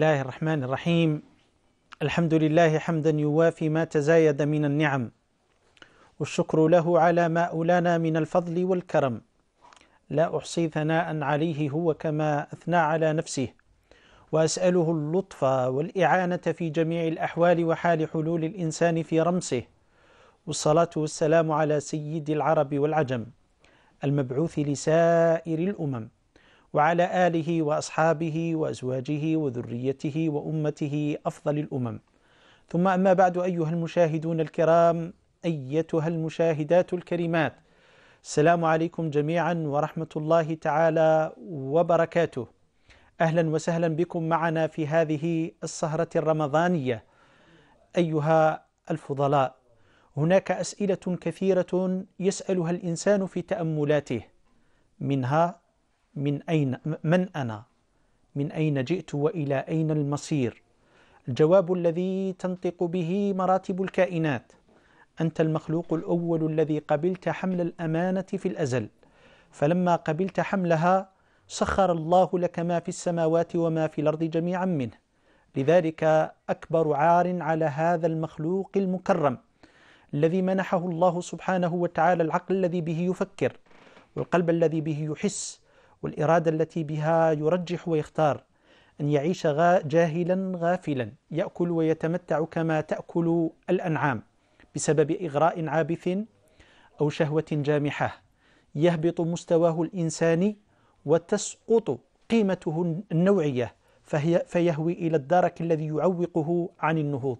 الله الرحمن الرحيم الحمد لله حمدا يوافي ما تزايد من النعم والشكر له على ما أولانا من الفضل والكرم لا أحصي ثناء عليه هو كما أثنى على نفسه وأسأله اللطف والإعانة في جميع الأحوال وحال حلول الإنسان في رمسه والصلاة والسلام على سيد العرب والعجم المبعوث لسائر الأمم وعلى آله وأصحابه وأزواجه وذريته وأمته أفضل الأمم ثم أما بعد أيها المشاهدون الكرام أيتها المشاهدات الكريمات السلام عليكم جميعا ورحمة الله تعالى وبركاته أهلا وسهلا بكم معنا في هذه السهرة الرمضانية أيها الفضلاء هناك أسئلة كثيرة يسألها الإنسان في تأملاته منها من أين من أنا من أين جئت وإلى أين المصير الجواب الذي تنطق به مراتب الكائنات أنت المخلوق الأول الذي قبلت حمل الأمانة في الأزل فلما قبلت حملها سخر الله لك ما في السماوات وما في الأرض جميعا منه لذلك أكبر عار على هذا المخلوق المكرم الذي منحه الله سبحانه وتعالى العقل الذي به يفكر والقلب الذي به يحس والإرادة التي بها يرجح ويختار أن يعيش جاهلا غافلا يأكل ويتمتع كما تأكل الأنعام بسبب إغراء عابث أو شهوة جامحة يهبط مستواه الإنساني وتسقط قيمته النوعية فهي فيهوي إلى الدرك الذي يعوقه عن النهوض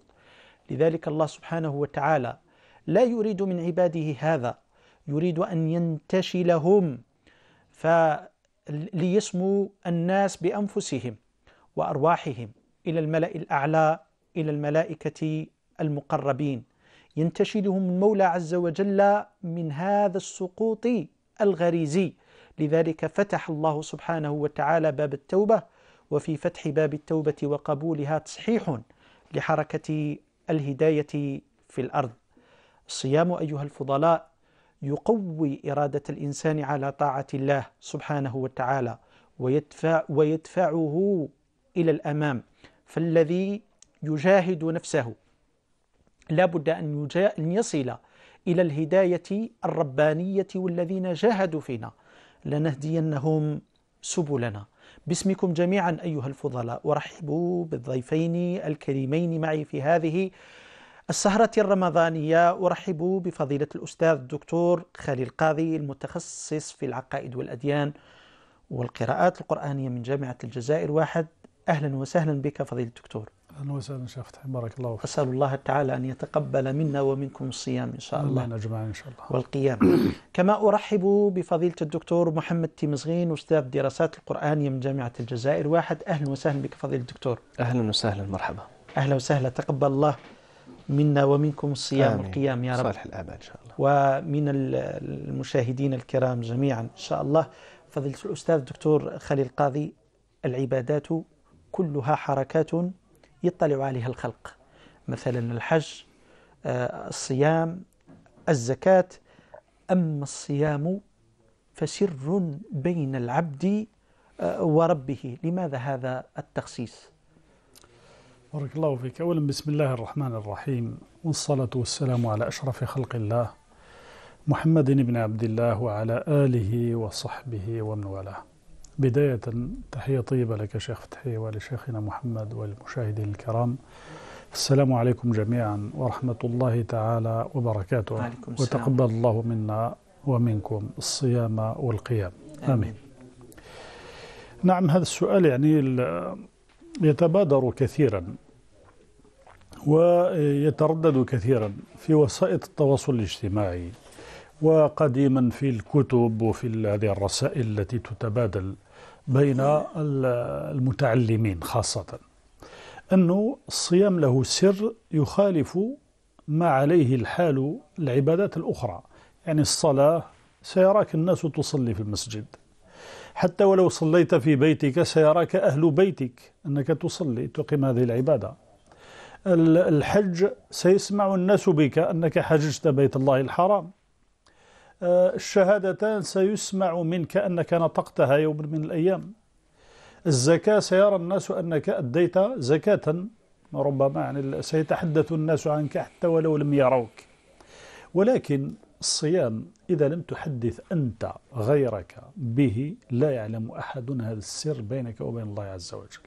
لذلك الله سبحانه وتعالى لا يريد من عباده هذا يريد أن ينتشلهم ف ليسمو الناس بأنفسهم وأرواحهم إلى الملأ الأعلى إلى الملائكة المقربين ينتشدهم المولى عز وجل من هذا السقوط الغريزي لذلك فتح الله سبحانه وتعالى باب التوبة وفي فتح باب التوبة وقبولها تصحيح لحركة الهداية في الأرض الصيام أيها الفضلاء يقوي إرادة الإنسان على طاعة الله سبحانه وتعالى ويدفع ويدفعه إلى الأمام فالذي يجاهد نفسه لا بد أن, أن يصل إلى الهداية الربانية والذين جاهدوا فينا لنهدينهم سبلنا باسمكم جميعا أيها الفضلاء ورحبوا بالضيفين الكريمين معي في هذه السهرة الرمضانية أرحب بفضيلة الأستاذ الدكتور خالي القاضي المتخصص في العقائد والأديان والقراءات القرآنية من جامعة الجزائر واحد أهلا وسهلا بك فضيلة الدكتور أهلا وسهلا شيخ فتحي بارك الله فيك أسأل الله تعالى أن يتقبل منا ومنكم الصيام إن شاء الله أجمعين إن شاء الله والقيام كما أرحب بفضيلة الدكتور محمد تيمزغين أستاذ الدراسات القرآنية من جامعة الجزائر واحد أهلا وسهلا بك فضيلة الدكتور أهلا وسهلا مرحبا أهلا وسهلا تقبل الله منا ومنكم الصيام آمين. والقيام يا رب صالح الآباء إن شاء الله ومن المشاهدين الكرام جميعا إن شاء الله فضيلة الأستاذ الدكتور خليل القاضي العبادات كلها حركات يطلع عليها الخلق مثلا الحج آه، الصيام الزكاة أما الصيام فسر بين العبد آه، وربه لماذا هذا التخصيص بارك الله فيك أولا بسم الله الرحمن الرحيم والصلاة والسلام على أشرف خلق الله محمد بن عبد الله وعلى آله وصحبه ومن والاه بداية تحية طيبة لك شيخ فتحي ولشيخنا محمد والمشاهدين الكرام السلام عليكم جميعا ورحمة الله تعالى وبركاته وعليكم السلام. وتقبل الله منا ومنكم الصيام والقيام آمين, آمين. نعم هذا السؤال يعني يتبادر كثيرا ويتردد كثيرا في وسائط التواصل الاجتماعي وقديما في الكتب وفي هذه الرسائل التي تتبادل بين المتعلمين خاصة أنه الصيام له سر يخالف ما عليه الحال العبادات الأخرى يعني الصلاة سيراك الناس تصلي في المسجد حتى ولو صليت في بيتك سيراك أهل بيتك أنك تصلي تقيم هذه العبادة الحج سيسمع الناس بك أنك حججت بيت الله الحرام آه، الشهادتان سيسمع منك أنك نطقتها يوم من الأيام الزكاة سيرى الناس أنك أديت زكاة ربما يعني سيتحدث الناس عنك حتى ولو لم يروك ولكن الصيام إذا لم تحدث أنت غيرك به لا يعلم أحد هذا السر بينك وبين الله عز وجل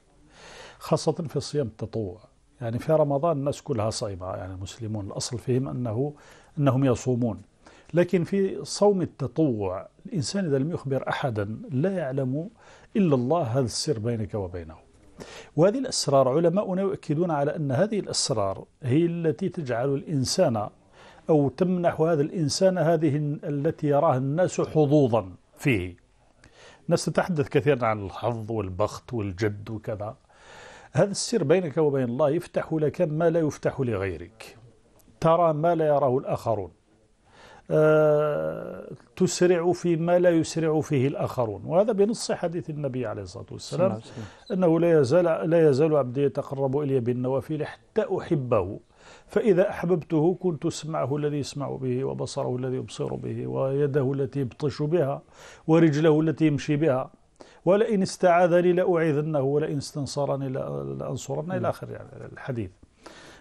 خاصة في صيام التطوع يعني في رمضان الناس كلها صايمة يعني المسلمون الأصل فيهم أنه أنهم يصومون لكن في صوم التطوع الإنسان إذا لم يخبر أحدا لا يعلم إلا الله هذا السر بينك وبينه وهذه الأسرار علماؤنا يؤكدون على أن هذه الأسرار هي التي تجعل الإنسان أو تمنح هذا الإنسان هذه التي يراها الناس حظوظا فيه الناس تتحدث كثيرا عن الحظ والبخت والجد وكذا هذا السر بينك وبين الله يفتح لك ما لا يفتح لغيرك ترى ما لا يراه الآخرون أه تسرع فيما لا يسرع فيه الآخرون وهذا بنص حديث النبي عليه الصلاة والسلام أنه لا يزال, لا يزال عبدي يتقرب إلي بالنوافل حتى أحبه فإذا أحببته كنت سمعه الذي يسمع به وبصره الذي يبصر به ويده التي يبطش بها ورجله التي يمشي بها ولئن استعاذني لأعيذنه ولئن استنصرني لأنصرنه إلى آخر يعني الحديث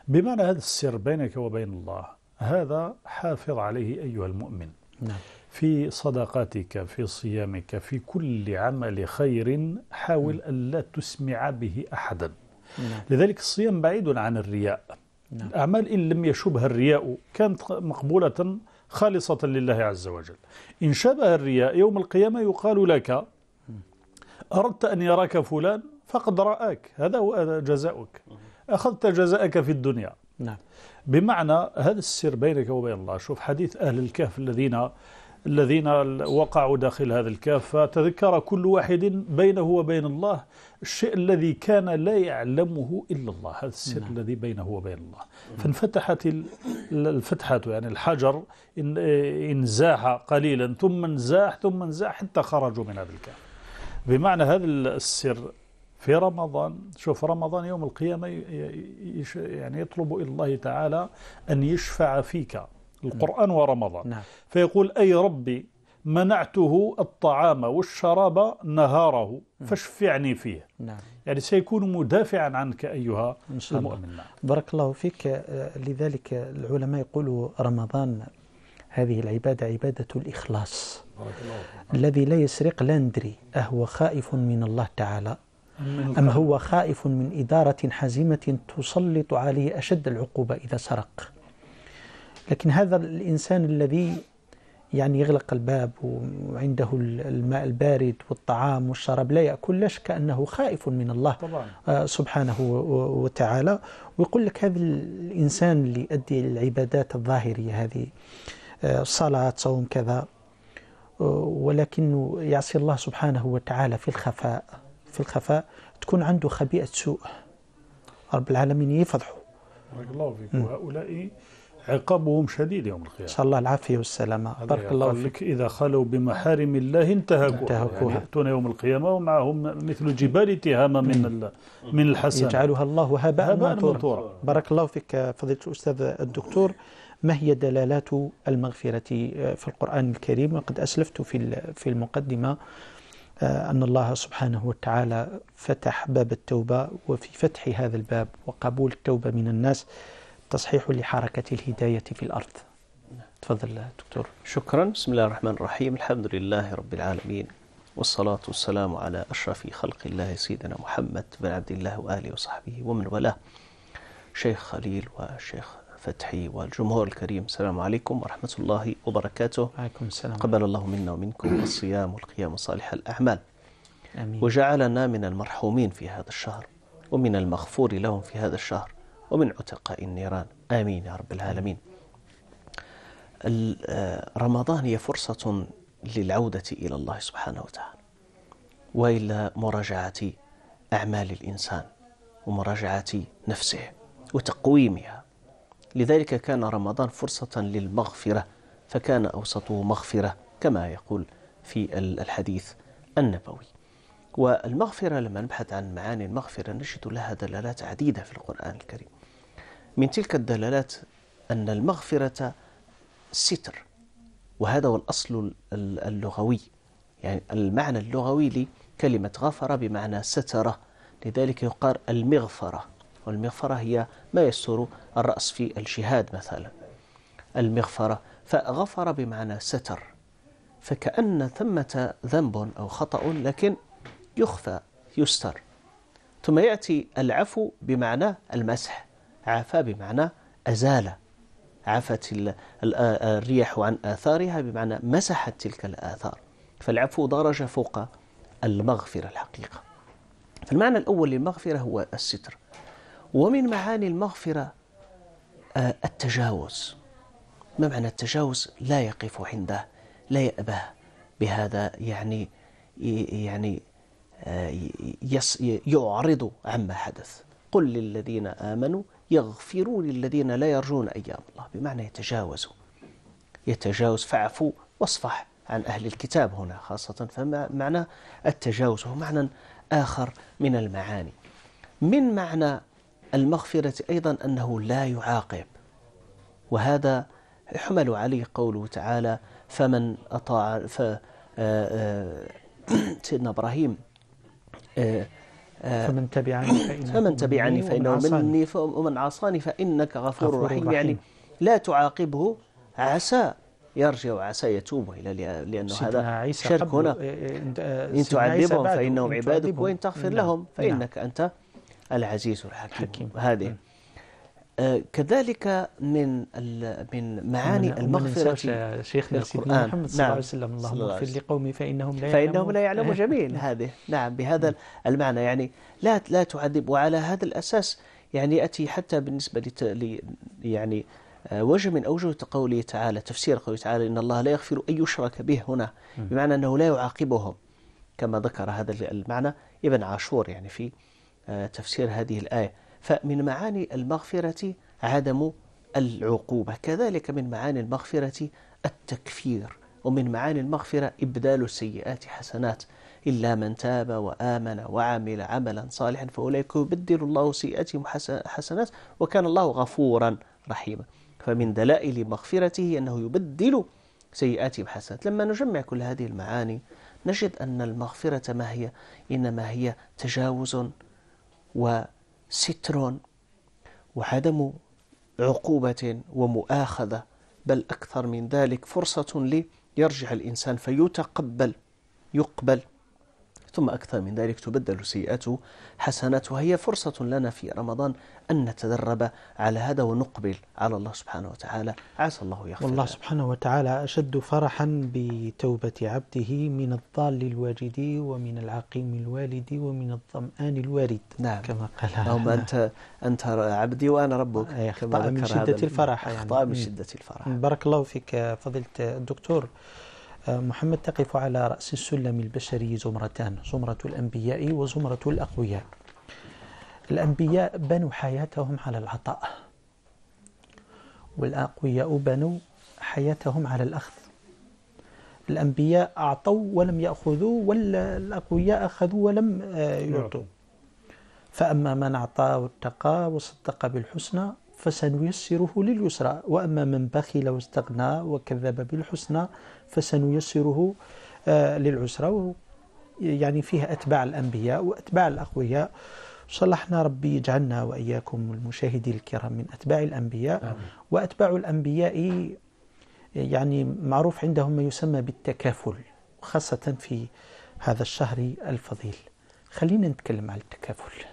بمعنى هذا السر بينك وبين الله هذا حافظ عليه أيها المؤمن نعم. في صدقاتك في صيامك في كل عمل خير حاول نعم. ألا تسمع به أحدا نعم. لذلك الصيام بعيد عن الرياء نعم. الأعمال إن لم يشبه الرياء كانت مقبولة خالصة لله عز وجل إن شبه الرياء يوم القيامة يقال لك أردت أن يراك فلان فقد رآك هذا هو جزاؤك أخذت جزاءك في الدنيا نعم. بمعنى هذا السر بينك وبين الله شوف حديث أهل الكهف الذين الذين وقعوا داخل هذا الكاف فتذكر كل واحد بينه وبين الله الشيء الذي كان لا يعلمه إلا الله هذا السر نعم. الذي بينه وبين الله نعم. فانفتحت الفتحة يعني الحجر انزاح قليلا ثم انزاح ثم انزاح حتى خرجوا من هذا الكاف بمعنى هذا السر في رمضان شوف رمضان يوم القيامة يعني يطلب إلى الله تعالى أن يشفع فيك القرآن ورمضان نعم. فيقول أي ربي منعته الطعام والشراب نهاره نعم. فاشفعني فيه نعم. يعني سيكون مدافعا عنك أيها المؤمن نعم. بارك الله فيك آه، لذلك العلماء يقولوا رمضان هذه العبادة عبادة الإخلاص بارك الله. الذي لا يسرق لا ندري أهو خائف من الله تعالى أم هو خائف من إدارة حزيمة تسلط عليه أشد العقوبة إذا سرق لكن هذا الإنسان الذي يعني يغلق الباب وعنده الماء البارد والطعام والشراب لا يأكل لا أنه خائف من الله طبعا. آه، سبحانه وتعالى ويقول لك هذا الإنسان اللي يؤدي العبادات الظاهرية هذه آه، صلاة صوم كذا آه، ولكن يعصي الله سبحانه وتعالى في الخفاء في الخفاء تكون عنده خبيئة سوء رب العالمين يفضحه بارك الله فيك وهؤلاء عقابهم شديد يوم القيامة شاء الله العافية والسلامة بارك الله فيك إذا خلوا بمحارم الله انتهكوها, انتهكوها. يعني يأتون يوم القيامة ومعهم مثل جبال تهامة من من الحسن يجعلها الله هباء منثورا بارك الله فيك فضيلة الأستاذ الدكتور ما هي دلالات المغفرة في القرآن الكريم وقد أسلفت في في المقدمة آه، أن الله سبحانه وتعالى فتح باب التوبة وفي فتح هذا الباب وقبول التوبة من الناس تصحيح لحركة الهداية في الأرض تفضل دكتور شكرا بسم الله الرحمن الرحيم الحمد لله رب العالمين والصلاة والسلام على أشرف خلق الله سيدنا محمد بن عبد الله وآله وصحبه ومن ولاه شيخ خليل وشيخ فتحي والجمهور الكريم السلام عليكم ورحمة الله وبركاته عليكم السلام قبل الله منا ومنكم الصيام والقيام وصالح الأعمال أمين. وجعلنا من المرحومين في هذا الشهر ومن المغفور لهم في هذا الشهر ومن عتقاء النيران آمين يا رب العالمين آه، رمضان هي فرصة للعودة إلى الله سبحانه وتعالى وإلى مراجعة أعمال الإنسان ومراجعة نفسه وتقويمها لذلك كان رمضان فرصة للمغفرة فكان أوسطه مغفرة كما يقول في الحديث النبوي والمغفرة لما نبحث عن معاني المغفرة نجد لها دلالات عديدة في القرآن الكريم من تلك الدلالات أن المغفرة ستر وهذا هو الأصل اللغوي يعني المعنى اللغوي لكلمة غفر بمعنى سترة لذلك يقال المغفرة والمغفرة هي ما يستر الرأس في الجهاد مثلا المغفرة فغفر بمعنى ستر فكأن ثمة ذنب أو خطأ لكن يخفى يستر ثم يأتي العفو بمعنى المسح عفى بمعنى أزال عفت الرياح عن آثارها بمعنى مسحت تلك الآثار فالعفو درجة فوق المغفرة الحقيقة فالمعنى الأول للمغفرة هو الستر ومن معاني المغفرة التجاوز ما معنى التجاوز لا يقف عنده لا يأبه بهذا يعني يعني يعرض عما حدث قل للذين آمنوا يغفروا للذين لا يرجون أيام الله بمعنى يتجاوزوا يتجاوز فعفوا واصفح عن أهل الكتاب هنا خاصة فمعنى التجاوز هو معنى آخر من المعاني من معنى المغفرة أيضا أنه لا يعاقب وهذا يحمل عليه قوله تعالى فمن أطاع ف آه، آه، سيدنا إبراهيم آه، آه، فمن تبعني فإنه فمن تبعني فإنه مني ومن عصاني فإنك غفور, غفور رحيم, رحيم يعني لا تعاقبه عسى يرجع عسى يتوب إلى لأنه هذا شرك هنا إيه، إيه، إن تعذبهم فإنهم عبادك وإن تغفر نعم. لهم نعم. فإنك أنت العزيز الحكيم, الحكيم. هذه نعم. آه، كذلك من من معاني المغفرة شيخنا القرآن محمد صلى الله نعم. عليه وسلم اللهم اغفر لقومي فإنهم لا يعلمون فإنهم لا يعلمون جميل هذه نعم بهذا المعنى يعني لا لا تعذب وعلى هذا الأساس يعني يأتي حتى بالنسبة لت يعني آه، وجه من أوجه قوله تعالى تفسير قوله تعالى إن الله لا يغفر أن يشرك به هنا بمعنى أنه لا يعاقبهم كما ذكر هذا المعنى ابن عاشور يعني في آه، تفسير هذه الآية فمن معاني المغفرة عدم العقوبة كذلك من معاني المغفرة التكفير ومن معاني المغفرة إبدال السيئات حسنات إلا من تاب وآمن وعمل عملا صالحا فأولئك يبدل الله سيئاتهم حسنات وكان الله غفورا رحيما فمن دلائل مغفرته أنه يبدل سيئاتهم حسنات لما نجمع كل هذه المعاني نجد أن المغفرة ما هي إنما هي تجاوز و ستر وعدم عقوبة ومؤاخذة بل أكثر من ذلك فرصة ليرجع الإنسان فيتقبل يقبل ثم أكثر من ذلك تبدل سيئاته حسنات وهي فرصة لنا في رمضان أن نتدرب على هذا ونقبل على الله سبحانه وتعالى عسى الله يغفر والله سبحانه وتعالى أشد فرحا بتوبة عبده من الضال الواجد ومن العقيم الوالد ومن الظمآن الوارد نعم كما قال نعم أنت أنت عبدي وأنا ربك يعني. أخطأ من شدة الفرح أخطأ من شدة الفرح بارك الله فيك فضيلة الدكتور محمد تقف على رأس السلم البشري زمرتان زمرة الأنبياء وزمرة الأقوياء الأنبياء بنوا حياتهم على العطاء والأقوياء بنوا حياتهم على الأخذ الأنبياء أعطوا ولم يأخذوا والأقوياء أخذوا ولم آه، يعطوا فأما من أعطى واتقى وصدق بالحسنى فسنيسره لليسرى وأما من بخل واستغنى وكذب بالحسنى فسنيسره آه، للعسرة يعني فيها أتباع الأنبياء وأتباع الأقوياء صلحنا ربي يجعلنا وإياكم المشاهدين الكرام من أتباع الأنبياء آمين. وأتباع الأنبياء يعني معروف عندهم ما يسمى بالتكافل خاصة في هذا الشهر الفضيل خلينا نتكلم عن التكافل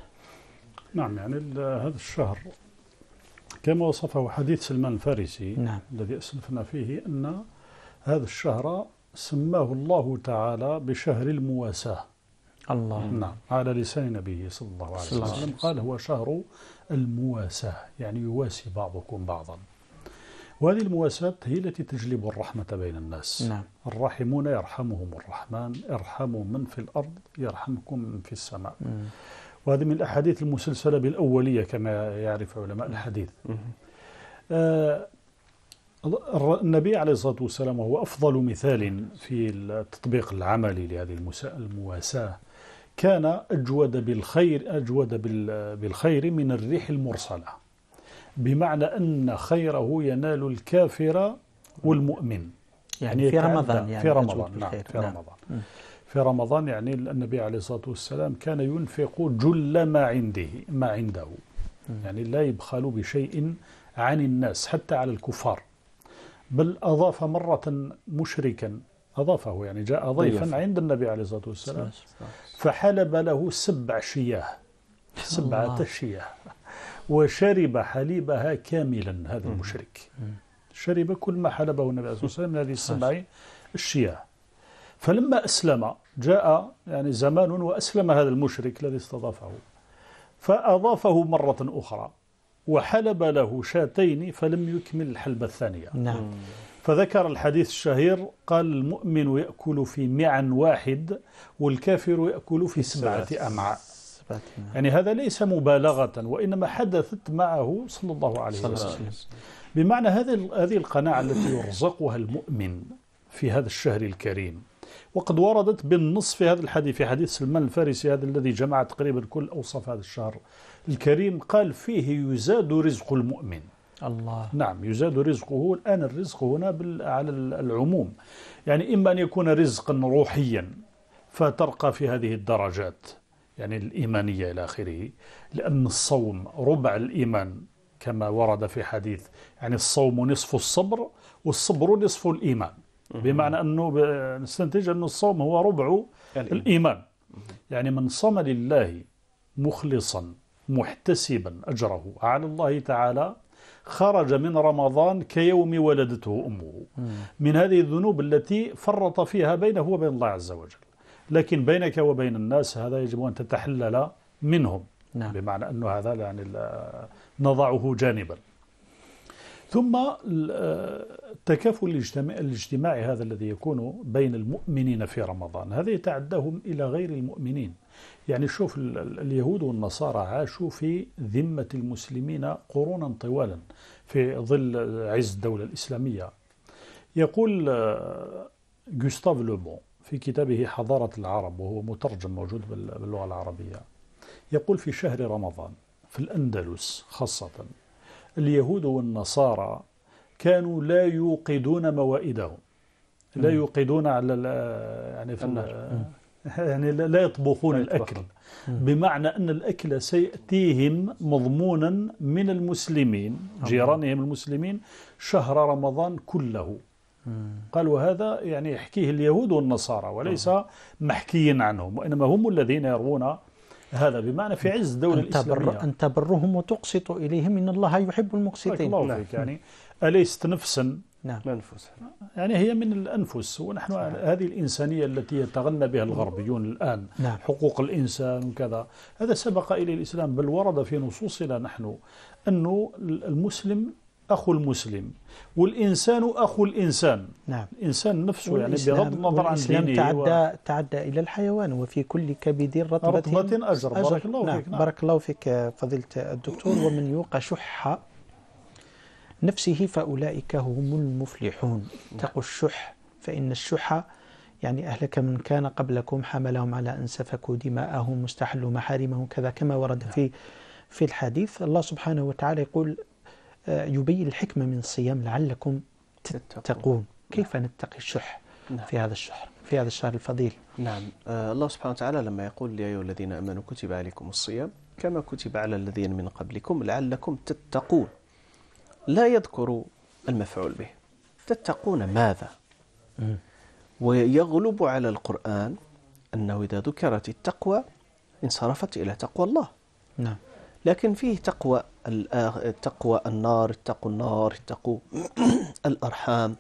نعم يعني هذا الشهر كما وصفه حديث سلمان الفارسي نعم. الذي أسلفنا فيه أن هذا الشهر سماه الله تعالى بشهر المواساة الله نعم على لسان نبيه صلى الله عليه وسلم الله. قال هو شهر المواساة يعني يواسي بعضكم بعضا وهذه المواساة هي التي تجلب الرحمة بين الناس نعم. الراحمون يرحمهم الرحمن ارحموا من في الأرض يرحمكم من في السماء م. وهذه من الأحاديث المسلسلة بالأولية كما يعرف علماء الحديث آه النبي عليه الصلاة والسلام هو أفضل مثال في التطبيق العملي لهذه المواساة كان أجود بالخير أجود بالخير من الريح المرسلة بمعنى أن خيره ينال الكافر والمؤمن يعني, يعني في رمضان يعني في رمضان نعم في نعم. رمضان نعم. في رمضان يعني النبي عليه الصلاة والسلام كان ينفق جل ما عنده ما عنده يعني لا يبخل بشيء عن الناس حتى على الكفار بل أضاف مرة مشركا أضافه يعني جاء ضيفا عند النبي عليه الصلاة والسلام فحلب له سبع شياه سبعة شياه وشرب حليبها كاملا هذا المشرك شرب كل ما حلبه النبي عليه الصلاة والسلام من هذه السبع الشياه فلما أسلم جاء يعني زمان وأسلم هذا المشرك الذي استضافه فأضافه مرة أخرى وحلب له شاتين فلم يكمل الحلبة الثانية نعم فذكر الحديث الشهير قال المؤمن يأكل في معا واحد والكافر يأكل في سبعة أمعاء يعني هذا ليس مبالغة وإنما حدثت معه صلى الله عليه وسلم بمعنى هذه القناعة التي يرزقها المؤمن في هذا الشهر الكريم وقد وردت بالنص في هذا الحديث في حديث سلمان الفارسي هذا الذي جمع تقريبا كل أوصاف هذا الشهر الكريم قال فيه يزاد رزق المؤمن الله نعم يزاد رزقه الآن الرزق هنا بال... على العموم يعني إما أن يكون رزقا روحيا فترقى في هذه الدرجات يعني الإيمانية إلى آخره لأن الصوم ربع الإيمان كما ورد في حديث يعني الصوم نصف الصبر والصبر نصف الإيمان بمعنى أنه نستنتج أن الصوم هو ربع الإيمان يعني من صام لله مخلصا محتسبا أجره على الله تعالى خرج من رمضان كيوم ولدته أمه من هذه الذنوب التي فرط فيها بينه وبين الله عز وجل لكن بينك وبين الناس هذا يجب أن تتحلل منهم نعم. بمعنى أنه هذا يعني نضعه جانبا ثم التكافل الاجتماعي, هذا الذي يكون بين المؤمنين في رمضان هذا يتعداهم إلى غير المؤمنين يعني شوف اليهود والنصارى عاشوا في ذمة المسلمين قرونا طوالا في ظل عز الدولة الإسلامية يقول آه، جوستاف لوبون في كتابه حضارة العرب وهو مترجم موجود باللغة العربية يقول في شهر رمضان في الأندلس خاصة اليهود والنصارى كانوا لا يوقدون موائدهم لا يوقدون على يعني في النار يعني لا يطبخون لا الأكل بمعنى أن الأكل سيأتيهم مضمونا من المسلمين جيرانهم المسلمين شهر رمضان كله قالوا هذا يعني يحكيه اليهود والنصارى وليس محكيين عنهم وإنما هم الذين يروون هذا بمعنى في عز الدولة الإسلامية أن تبرهم وتقسط إليهم إن الله يحب المقسطين الله يعني أليست نفسا نعم الأنفس يعني هي من الأنفس ونحن نعم. هذه الإنسانية التي يتغنى بها الغربيون الآن نعم. حقوق الإنسان وكذا هذا سبق إلى الإسلام بل ورد في نصوصنا نحن أنه المسلم أخو المسلم والإنسان أخو الإنسان نعم. الإنسان نفسه يعني بغض النظر عن دينه تعدى, و... تعدى إلى الحيوان وفي كل كبد رطبة رطبة أجر, أجر. بارك الله نعم. فيك نعم. بارك الله فيك فضيلة الدكتور ومن يوقى شح نفسه فأولئك هم المفلحون اتقوا الشح فإن الشح يعني أهلك من كان قبلكم حملهم على أن سفكوا دماءهم واستحلوا محارمهم كذا كما ورد في في الحديث الله سبحانه وتعالى يقول آه، يبين الحكمة من الصيام لعلكم تتقون كيف نتقي الشح نعم. في هذا الشهر في هذا الشهر الفضيل نعم آه، الله سبحانه وتعالى لما يقول يا أيها الذين آمنوا كتب عليكم الصيام كما كتب على الذين من قبلكم لعلكم تتقون لا يذكر المفعول به تتقون ماذا ويغلب على القرآن أنه إذا ذكرت التقوى انصرفت إلى تقوى الله نعم لكن فيه تقوى التقوى النار اتقوا النار اتقوا الأرحام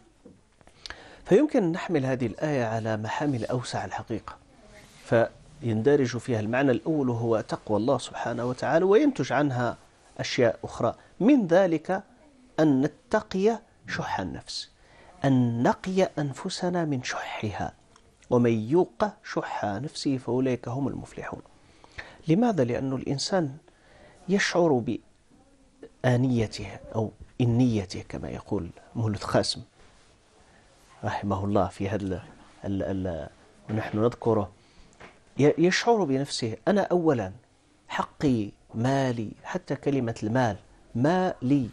فيمكن أن نحمل هذه الآية على محامل أوسع الحقيقة فيندرج فيها المعنى الأول هو تقوى الله سبحانه وتعالى وينتج عنها أشياء أخرى من ذلك أن نتقي شح النفس أن نقي أنفسنا من شحها ومن يوق شح نفسه فأولئك هم المفلحون لماذا؟ لأن الإنسان يشعر بآنيته أو إنيته كما يقول مولد خاسم رحمه الله في هذا ال ال ونحن نذكره يشعر بنفسه أنا أولا حقي مالي حتى كلمة المال ما لي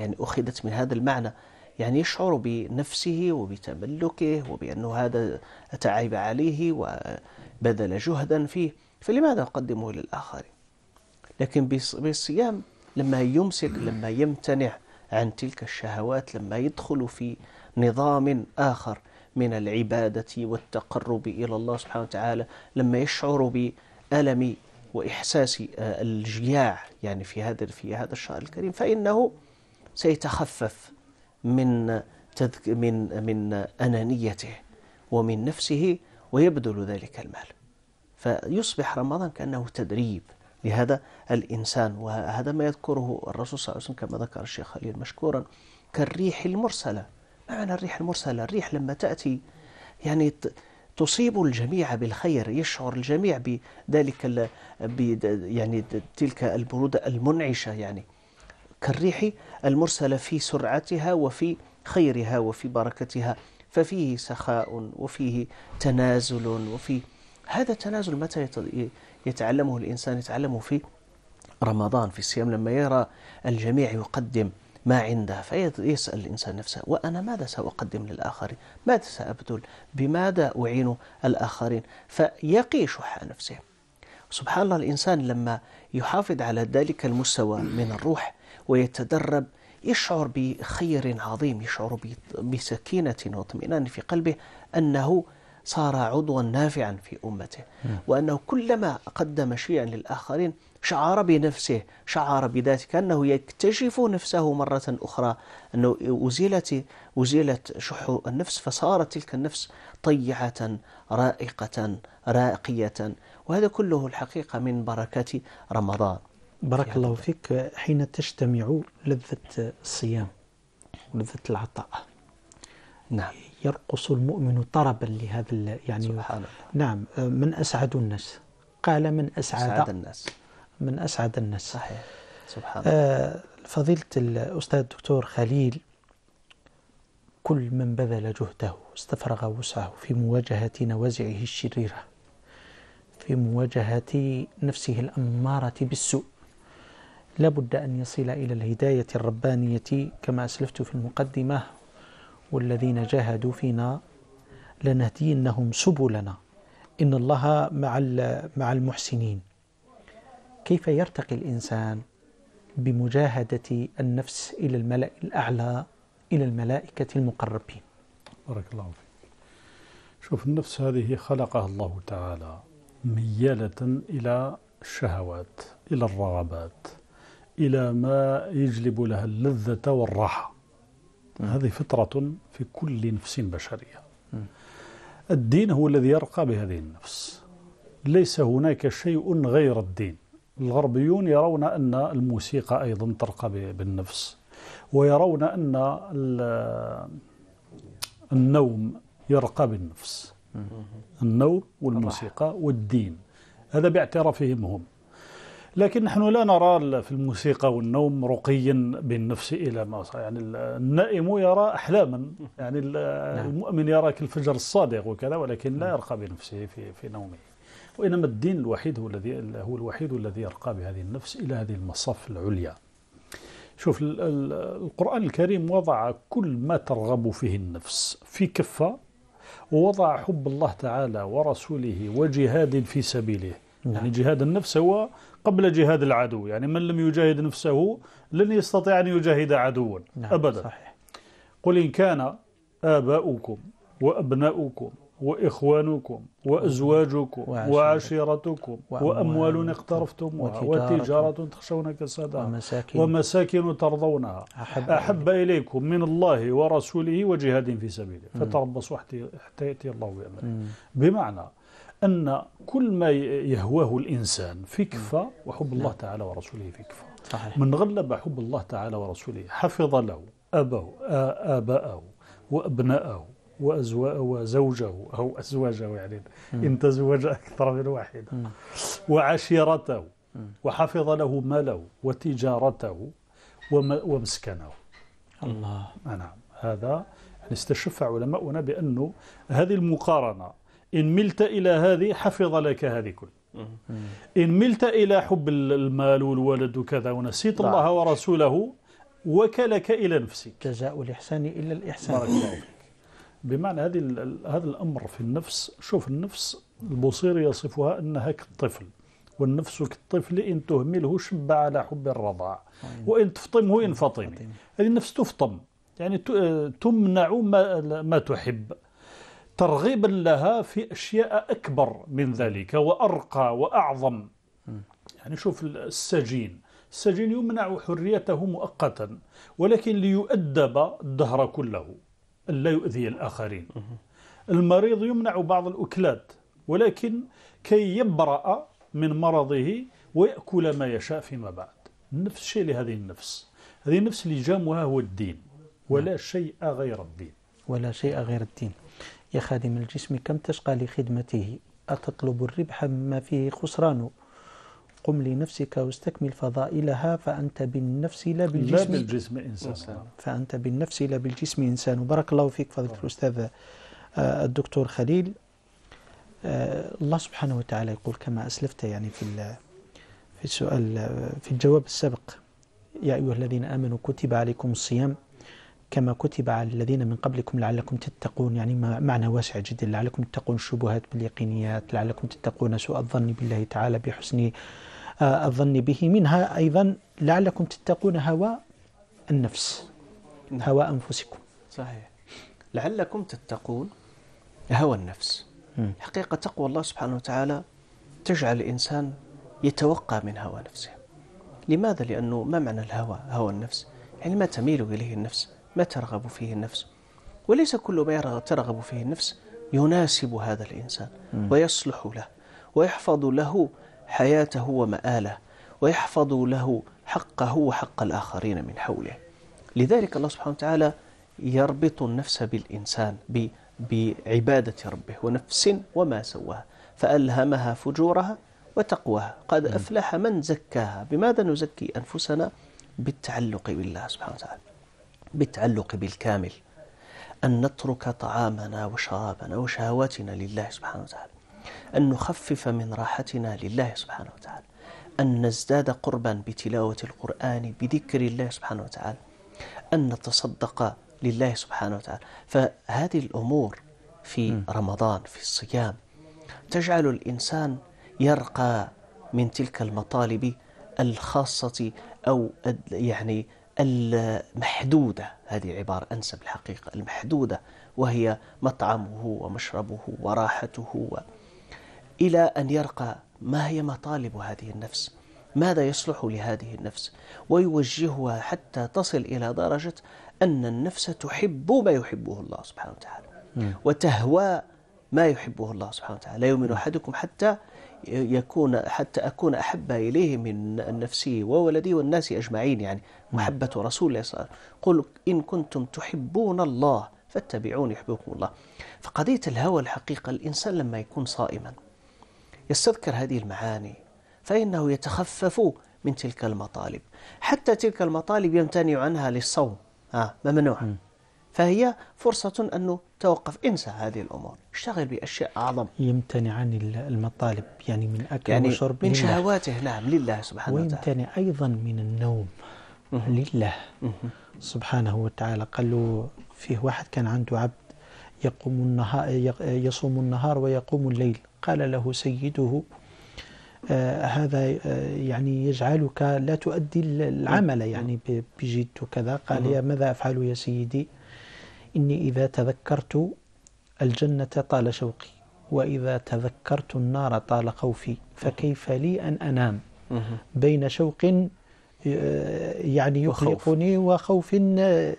يعني أخذت من هذا المعنى يعني يشعر بنفسه وبتملكه وبأنه هذا تعب عليه وبذل جهدا فيه فلماذا نقدمه للآخرين لكن بالصيام لما يمسك لما يمتنع عن تلك الشهوات لما يدخل في نظام آخر من العبادة والتقرب إلى الله سبحانه وتعالى لما يشعر بألم وإحساس آه، الجياع يعني في هذا في هذا الشهر الكريم فإنه سيتخفف من تذك من من انانيته ومن نفسه ويبذل ذلك المال فيصبح رمضان كانه تدريب لهذا الانسان وهذا ما يذكره الرسول صلى الله عليه وسلم كما ذكر الشيخ خليل مشكورا كالريح المرسله ما معنى الريح المرسله الريح لما تاتي يعني تصيب الجميع بالخير يشعر الجميع بذلك يعني تلك البروده المنعشه يعني كالريح المرسلة في سرعتها وفي خيرها وفي بركتها ففيه سخاء وفيه تنازل وفي هذا التنازل متى يتعلمه الإنسان يتعلمه في رمضان في الصيام لما يرى الجميع يقدم ما عنده فيسأل الإنسان نفسه وأنا ماذا سأقدم للآخرين ماذا سأبذل بماذا أعين الآخرين فيقي شح نفسه سبحان الله الإنسان لما يحافظ على ذلك المستوى من الروح ويتدرب يشعر بخير عظيم يشعر بسكينة واطمئنان في قلبه أنه صار عضوا نافعا في أمته وأنه كلما قدم شيئا للآخرين شعر بنفسه شعر بذاته كأنه يكتشف نفسه مرة أخرى أنه أزيلت, أزيلت شح النفس فصارت تلك النفس طيعة رائقة راقية وهذا كله الحقيقة من بركة رمضان بارك الله فيك حين تجتمع لذة الصيام ولذة العطاء نعم يرقص المؤمن طربا لهذا يعني سبحان الله. نعم من أسعد الناس قال من أسعد, أسعد الناس من أسعد الناس صحيح سبحان آه، الله آه فضيلة الأستاذ الدكتور خليل كل من بذل جهده استفرغ وسعه في مواجهة نوازعه الشريرة في مواجهة نفسه الأمارة بالسوء لا بد أن يصل إلى الهداية الربانية كما أسلفت في المقدمة والذين جاهدوا فينا لنهدينهم سبلنا إن الله مع مع المحسنين كيف يرتقي الإنسان بمجاهدة النفس إلى الملأ الأعلى إلى الملائكة المقربين بارك الله فيك شوف النفس هذه خلقها الله تعالى ميالة إلى الشهوات إلى الرغبات إلى ما يجلب لها اللذة والراحة هذه فطرة في كل نفس بشرية الدين هو الذي يرقى بهذه النفس ليس هناك شيء غير الدين الغربيون يرون أن الموسيقى أيضا ترقى بالنفس ويرون أن النوم يرقى بالنفس النوم والموسيقى والدين هذا باعترافهم هم لكن نحن لا نرى في الموسيقى والنوم رقيا بالنفس إلى ما يعني النائم يرى أحلاما يعني نعم. المؤمن يرى كالفجر الصادق وكذا ولكن لا يرقى بنفسه في, في نومه وإنما الدين الوحيد هو الذي هو الوحيد الذي يرقى بهذه النفس إلى هذه المصاف العليا شوف القرآن الكريم وضع كل ما ترغب فيه النفس في كفة ووضع حب الله تعالى ورسوله وجهاد في سبيله يعني نعم. جهاد النفس هو قبل جهاد العدو يعني من لم يجاهد نفسه لن يستطيع أن يجاهد عدوا نعم أبدا صحيح. قل إن كان آباؤكم وأبناؤكم وإخوانكم وأزواجكم وعشيرتكم وأموال اقترفتم وتجارة تخشون كسادها ومساكن, ومساكن ترضونها أحب, أحب إليكم من الله ورسوله وجهاد في سبيله فتربصوا حتى يأتي الله بأمره بمعنى أن كل ما يهواه الإنسان في كفة وحب الله نعم. تعالى ورسوله في كفة صحيح. من غلب حب الله تعالى ورسوله حفظ له أبوه آباءه وأبناءه وزوجه أو أزواجه يعني إن تزوج أكثر من واحدة وعشيرته وحفظ له ماله وتجارته ومسكنه الله نعم هذا يعني استشف علماؤنا بأنه هذه المقارنة إن ملت إلى هذه حفظ لك هذه كل إن ملت إلى حب المال والولد وكذا ونسيت الله ورسوله وكلك إلى نفسك جزاء الإحسان إلا الإحسان بمعنى هذه هذا الأمر في النفس شوف النفس البصير يصفها أنها كالطفل والنفس كالطفل إن تهمله شب على حب الرضاع طيب. وإن تفطمه إن طيب. فطم هذه النفس تفطم يعني تمنع ما, ما تحب ترغيبا لها في أشياء أكبر من ذلك وأرقى وأعظم يعني شوف السجين السجين يمنع حريته مؤقتا ولكن ليؤدب الدهر كله لا يؤذي الآخرين المريض يمنع بعض الأكلات ولكن كي يبرأ من مرضه ويأكل ما يشاء فيما بعد نفس الشيء لهذه النفس هذه النفس لجامها هو الدين ولا نعم. شيء غير الدين ولا شيء غير الدين يا خادم الجسم كم تشقى لخدمته أتطلب الربح مما فيه خسران قم لنفسك واستكمل فضائلها فأنت بالنفس لا بالجسم لا بالجسم إنسان فأنت بالنفس لا بالجسم إنسان وبارك الله فيك فضيلة الأستاذ آه، الدكتور خليل آه، الله سبحانه وتعالى يقول كما أسلفت يعني في في السؤال آه، في الجواب السابق يا أيها الذين آمنوا كتب عليكم الصيام كما كتب على الذين من قبلكم لعلكم تتقون يعني معنى واسع جدا لعلكم تتقون الشبهات باليقينيات لعلكم تتقون سوء الظن بالله تعالى بحسن آه، الظن به منها أيضا لعلكم تتقون هوى النفس هوى أنفسكم صحيح لعلكم تتقون هوى النفس حقيقة تقوى الله سبحانه وتعالى تجعل الإنسان يتوقى من هوى نفسه لماذا؟ لأنه ما معنى الهوى هوى النفس يعني ما تميل إليه النفس ما ترغب فيه النفس وليس كل ما ترغب فيه النفس يناسب هذا الإنسان ويصلح له ويحفظ له حياته ومآله ويحفظ له حقه وحق الآخرين من حوله لذلك الله سبحانه وتعالى يربط النفس بالإنسان بعبادة ربه ونفس وما سواها فألهمها فجورها وتقواها قد أفلح من زكاها بماذا نزكي أنفسنا بالتعلق بالله سبحانه وتعالى بالتعلق بالكامل أن نترك طعامنا وشرابنا وشهواتنا لله سبحانه وتعالى أن نخفف من راحتنا لله سبحانه وتعالى أن نزداد قربا بتلاوة القرآن بذكر الله سبحانه وتعالى أن نتصدق لله سبحانه وتعالى فهذه الأمور في م. رمضان في الصيام تجعل الإنسان يرقى من تلك المطالب الخاصة أو يعني المحدودة هذه عبارة أنسب الحقيقة المحدودة وهي مطعمه ومشربه وراحته و... إلى أن يرقى ما هي مطالب هذه النفس ماذا يصلح لهذه النفس ويوجهها حتى تصل إلى درجة أن النفس تحب ما يحبه الله سبحانه وتعالى وتهوى ما يحبه الله سبحانه وتعالى لا يؤمن أحدكم حتى يكون حتى أكون أحب إليه من نفسي وولدي والناس أجمعين يعني محبة رسول الله صلى الله عليه وسلم قل إن كنتم تحبون الله فاتبعوني يحبكم الله فقضية الهوى الحقيقة الإنسان لما يكون صائما يستذكر هذه المعاني فإنه يتخفف من تلك المطالب حتى تلك المطالب يمتنع عنها للصوم آه ممنوع م. فهي فرصة أنه توقف انسى هذه الأمور اشتغل بأشياء أعظم يمتنع عن المطالب يعني من أكل يعني وشرب من لله. شهواته نعم لله سبحانه وتعالى ويمتنع أيضا من النوم لله سبحانه وتعالى قال له فيه واحد كان عنده عبد يقوم النهار يصوم النهار ويقوم الليل قال له سيده آه، هذا آه، يعني يجعلك لا تؤدي العمل يعني بجد وكذا قال يا ماذا أفعل يا سيدي إني إذا تذكرت الجنة طال شوقي وإذا تذكرت النار طال خوفي فكيف لي أن أنام بين شوق آه، يعني يقلقني وخوف آه،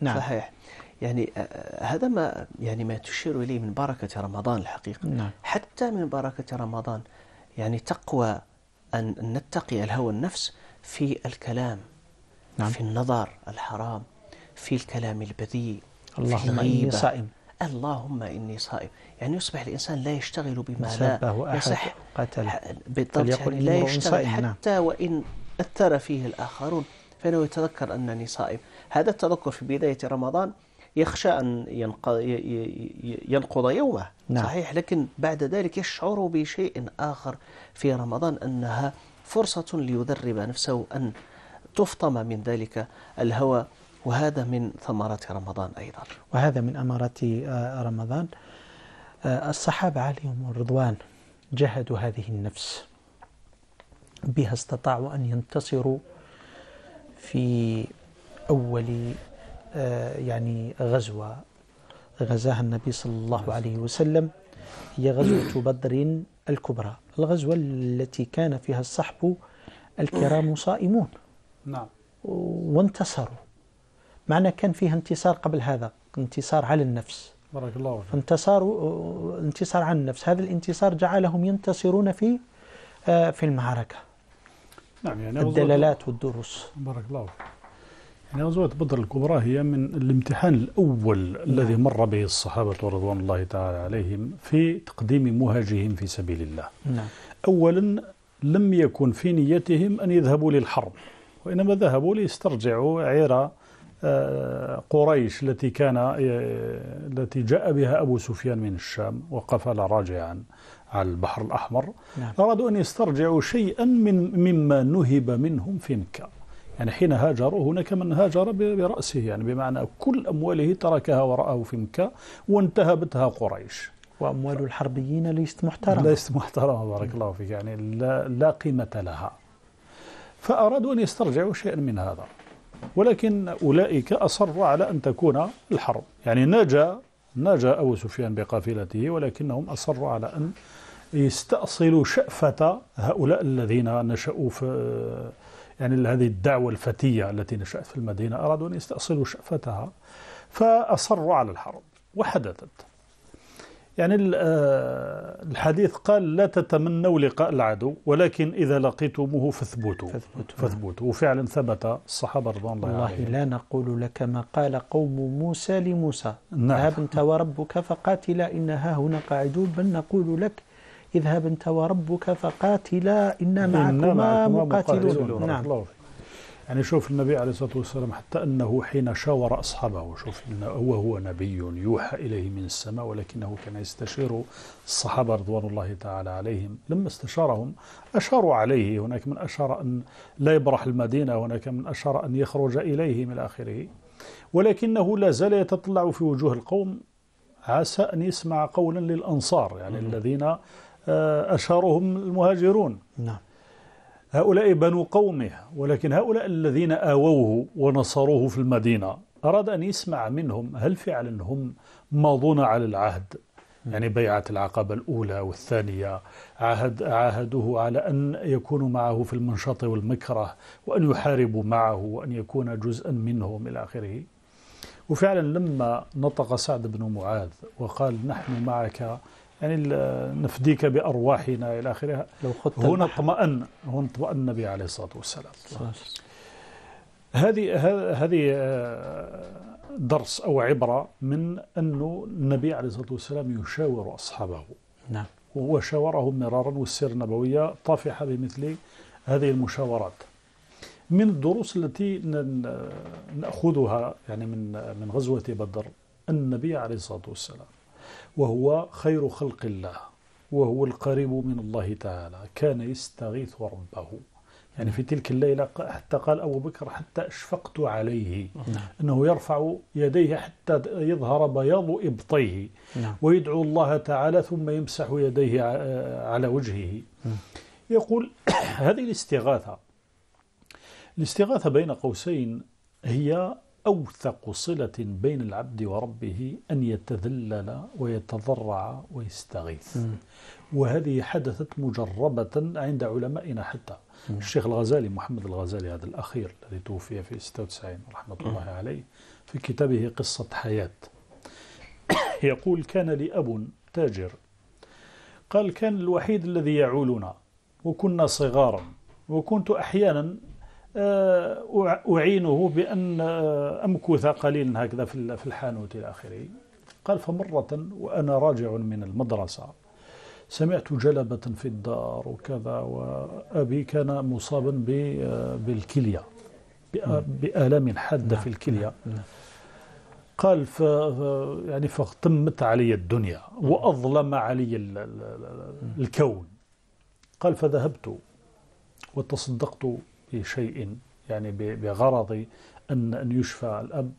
نعم صحيح يعني آه، هذا ما يعني ما تشير إليه من بركة رمضان الحقيقة نعم. حتى من بركة رمضان يعني تقوى أن نتقي الهوى النفس في الكلام نعم. في النظر الحرام في الكلام البذيء اللهم إني صائم اللهم إني صائم يعني يصبح الإنسان لا يشتغل بما لا يصح قتل بالضبط يعني لا يشتغل نعم. حتى وإن أثر فيه الآخرون فإنه يتذكر أنني صائم هذا التذكر في بداية رمضان يخشى أن ينقض يومه نعم. صحيح لكن بعد ذلك يشعر بشيء آخر في رمضان أنها فرصة ليدرب نفسه أن تفطم من ذلك الهوى وهذا من ثمرات رمضان أيضا وهذا من أمارات آه، رمضان آه، الصحابة عليهم الرضوان جهدوا هذه النفس بها استطاعوا أن ينتصروا في أول آه، يعني غزوة غزاها النبي صلى الله عليه وسلم هي غزوة بدر الكبرى الغزوة التي كان فيها الصحب الكرام صائمون نعم وانتصروا معنى كان فيها انتصار قبل هذا انتصار على النفس بارك الله فيك انتصار انتصار على النفس هذا الانتصار جعلهم ينتصرون في آه، في المعركة نعم يعني الدلالات والدروس بارك الله فيك يعني غزوة بدر الكبرى هي من الامتحان الأول نعم. الذي مر به الصحابة رضوان الله تعالى عليهم في تقديم مهاجهم في سبيل الله نعم. أولا لم يكن في نيتهم أن يذهبوا للحرب وإنما ذهبوا ليسترجعوا عيرة قريش التي كان التي جاء بها أبو سفيان من الشام وقفل راجعا على البحر الأحمر نعم. أرادوا أن يسترجعوا شيئا من مما نهب منهم في مكة يعني حين هاجروا هناك من هاجر برأسه يعني بمعنى كل أمواله تركها وراءه في مكة وانتهبتها قريش وأموال الحربيين ليست محترمة ليست محترمة بارك الله فيك يعني لا, لا قيمة لها فأرادوا أن يسترجعوا شيئا من هذا ولكن أولئك أصروا على أن تكون الحرب يعني نجا نجا أبو سفيان بقافلته ولكنهم أصروا على أن يستأصلوا شأفة هؤلاء الذين نشأوا في يعني هذه الدعوة الفتية التي نشأت في المدينة أرادوا أن يستأصلوا شأفتها فأصروا على الحرب وحدثت يعني آه، الحديث قال لا تتمنوا لقاء العدو ولكن إذا لقيتموه فاثبتوا فاثبتوا, فاثبتوا وفعلا ثبت الصحابة رضوان الله والله لا نقول لك ما قال قوم موسى لموسى نعم. اذهب أنت وربك فقاتلا إنها هنا قاعدون بل نقول لك اذهب أنت وربك فقاتلا إن معكما مقاتلون نعم الله يعني شوف النبي عليه الصلاة والسلام حتى أنه حين شاور أصحابه شوف إنه هو هو نبي يوحى إليه من السماء ولكنه كان يستشير الصحابة رضوان الله تعالى عليهم لما استشارهم أشاروا عليه هناك من أشار أن لا يبرح المدينة هناك من أشار أن يخرج إليه من آخره ولكنه لا زال يتطلع في وجوه القوم عسى أن يسمع قولا للأنصار يعني الذين آه، أشارهم المهاجرون نعم هؤلاء بنو قومه ولكن هؤلاء الذين آووه ونصروه في المدينة أراد أن يسمع منهم هل فعلا هم ماضون على العهد يعني بيعة العقبة الأولى والثانية عهد عاهدوه على أن يكونوا معه في المنشط والمكره وأن يحاربوا معه وأن يكون جزءا منهم إلى آخره وفعلا لما نطق سعد بن معاذ وقال نحن معك يعني نفديك بأرواحنا إلى آخرها لو هنا اطمأن هنا اطمأن النبي عليه الصلاة والسلام هذه هذه آه، درس أو عبرة من أنه النبي عليه الصلاة والسلام يشاور أصحابه نعم وهو شاورهم مرارا والسير النبوية طافحة بمثل هذه المشاورات من الدروس التي نأخذها يعني من من غزوة بدر النبي عليه الصلاة والسلام وهو خير خلق الله وهو القريب من الله تعالى كان يستغيث ربه يعني في تلك الليلة حتى قال أبو بكر حتى أشفقت عليه نعم. أنه يرفع يديه حتى يظهر بياض إبطيه نعم. ويدعو الله تعالى ثم يمسح يديه على وجهه نعم. يقول هذه الاستغاثة الاستغاثة بين قوسين هي أوثق صلة بين العبد وربه أن يتذلل ويتضرع ويستغيث م. وهذه حدثت مجربة عند علمائنا حتى م. الشيخ الغزالي محمد الغزالي هذا الأخير الذي توفي في 96 رحمة الله عليه في كتابه قصة حياة يقول كان لي أب تاجر قال كان الوحيد الذي يعولنا وكنا صغارا وكنت أحيانا آه، أعينه بأن آه، أمكث قليلا هكذا في الحانوت إلى آخره قال فمرة وأنا راجع من المدرسة سمعت جلبة في الدار وكذا وأبي كان مصابا آه، بالكلية بآلام حادة في نعم، الكلية نعم، نعم. قال ف يعني فاغتمت علي الدنيا وأظلم علي الكون قال فذهبت وتصدقت شيء يعني بغرض أن أن يشفى الأب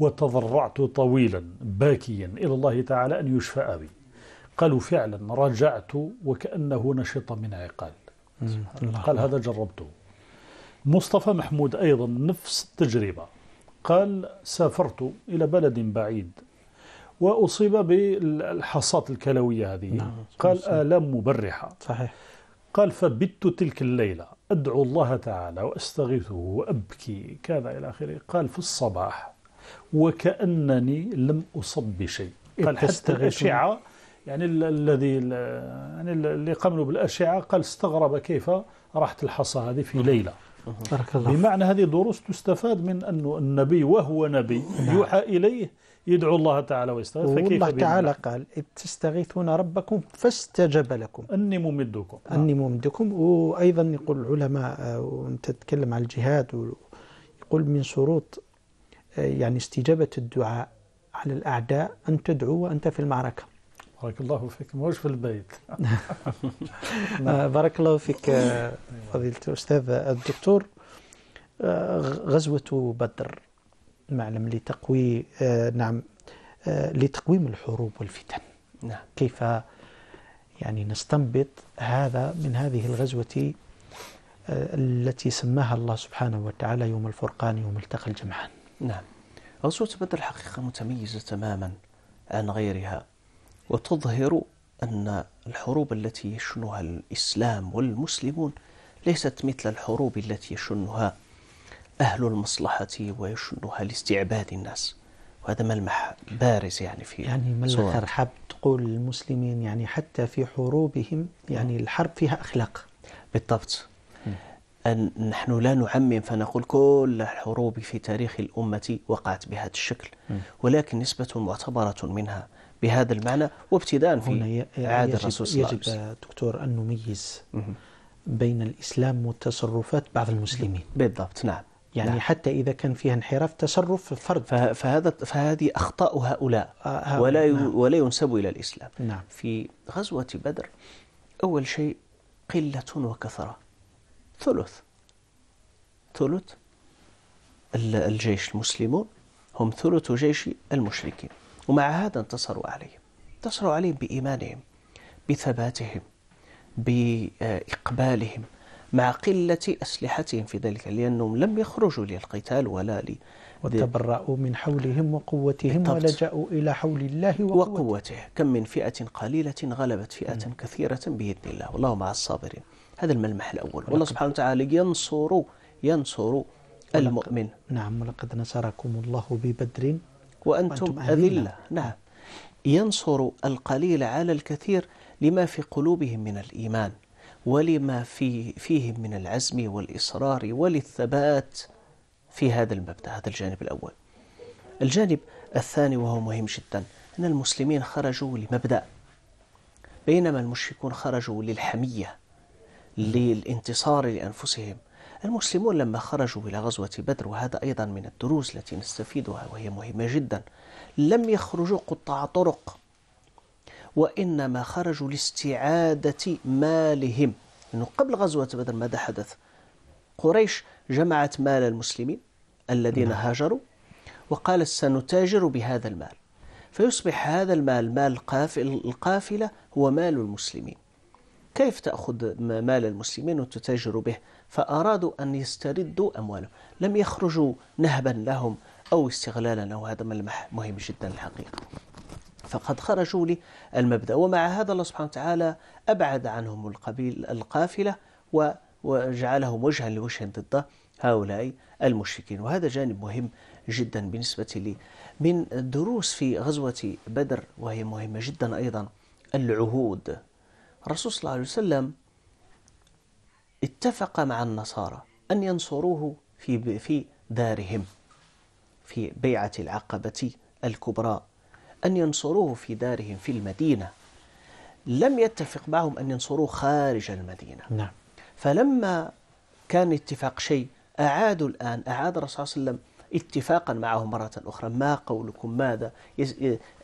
وتضرعت طويلا باكيا إلى الله تعالى أن يشفى أبي قالوا فعلا رجعت وكأنه نشط من عقال قال هذا جربته مصطفى محمود أيضا نفس التجربة قال سافرت إلى بلد بعيد وأصيب بالحصات الكلوية هذه نعم. قال آلام مبرحة صحيح قال فبت تلك الليلة أدعو الله تعالى وأستغيثه وأبكي كذا إلى آخره قال في الصباح وكأنني لم أصب بشيء قال حتى الأشعة يعني الذي يعني اللي قاموا بالأشعة قال استغرب كيف راحت الحصى هذه في ليلة الله بمعنى هذه دروس تستفاد من أنه النبي وهو نبي نعم. يوحى إليه يدعو الله تعالى ويستغيث فكيف الله تعالى قال تستغيثون ربكم فاستجاب لكم أني ممدكم آه. أني ممدكم وأيضا يقول العلماء آه، وأنت تتكلم عن الجهاد يقول من شروط آه، يعني استجابة الدعاء على الأعداء أن تدعو وأنت في المعركة بارك الله فيك موش في البيت بارك الله فيك فضيلة الأستاذ الدكتور غزوة بدر معلم لتقوي آه، نعم آه، لتقويم الحروب والفتن نعم. كيف يعني نستنبط هذا من هذه الغزوة آه، التي سماها الله سبحانه وتعالى يوم الفرقان يوم التقى الجمعان نعم غزوة بدر الحقيقة متميزة تماما عن غيرها وتظهر أن الحروب التي يشنها الإسلام والمسلمون ليست مثل الحروب التي يشنها أهل المصلحة ويشنها لاستعباد الناس وهذا ملمح بارز يعني في يعني ملمح حاب تقول المسلمين يعني حتى في حروبهم يعني م. الحرب فيها أخلاق بالضبط أن نحن لا نعمم فنقول كل الحروب في تاريخ الأمة وقعت بهذا الشكل م. ولكن نسبة معتبرة منها بهذا المعنى وابتداء في عاد الرسول صلى الله عليه وسلم يجب دكتور أن نميز بين الإسلام وتصرفات بعض المسلمين بالضبط نعم يعني لا. نعم. حتى إذا كان فيها انحراف تصرف فرد فهذا فهذه أخطاء هؤلاء آه ولا نعم. ولا ينسب إلى الإسلام نعم. في غزوة بدر أول شيء قلة وكثرة ثلث ثلث الجيش المسلمون هم ثلث جيش المشركين ومع هذا انتصروا عليهم انتصروا عليهم بإيمانهم بثباتهم بإقبالهم مع قلة أسلحتهم في ذلك لأنهم لم يخرجوا للقتال ولا لي وتبرأوا من حولهم وقوتهم بالطبط. ولجأوا إلى حول الله وقوته. وقوته كم من فئة قليلة غلبت فئة م. كثيرة بإذن الله والله مع الصابرين هذا الملمح الأول والله سبحانه وتعالى ينصر ينصر المؤمن نعم ولقد نصركم الله ببدر وأنتم, وأنتم أذلة نعم ينصر القليل على الكثير لما في قلوبهم من الإيمان ولما في فيهم من العزم والإصرار وللثبات في هذا المبدأ هذا الجانب الأول الجانب الثاني وهو مهم جدا أن المسلمين خرجوا لمبدأ بينما المشركون خرجوا للحمية للانتصار لأنفسهم المسلمون لما خرجوا إلى غزوة بدر وهذا أيضا من الدروس التي نستفيدها وهي مهمة جدا لم يخرجوا قطاع طرق وإنما خرجوا لاستعادة مالهم لأنه قبل غزوة بدر ماذا حدث قريش جمعت مال المسلمين الذين نعم. هاجروا وقالت سنتاجر بهذا المال فيصبح هذا المال مال القافلة هو مال المسلمين كيف تأخذ مال المسلمين وتتاجر به فأرادوا أن يستردوا أموالهم لم يخرجوا نهبا لهم أو استغلالا أو هذا ملمح مهم جدا الحقيقة فقد خرجوا للمبدأ ومع هذا الله سبحانه وتعالى أبعد عنهم القبيل القافلة وجعلهم وجها لوجه ضد هؤلاء المشركين وهذا جانب مهم جدا بالنسبة لي من الدروس في غزوة بدر وهي مهمة جدا أيضا العهود الرسول صلى الله عليه وسلم اتفق مع النصارى أن ينصروه في في دارهم في بيعة العقبة الكبرى أن ينصروه في دارهم في المدينة لم يتفق معهم أن ينصروه خارج المدينة نعم. فلما كان اتفاق شيء أعادوا الآن أعاد الرسول صلى الله عليه وسلم اتفاقا معه مرة أخرى ما قولكم ماذا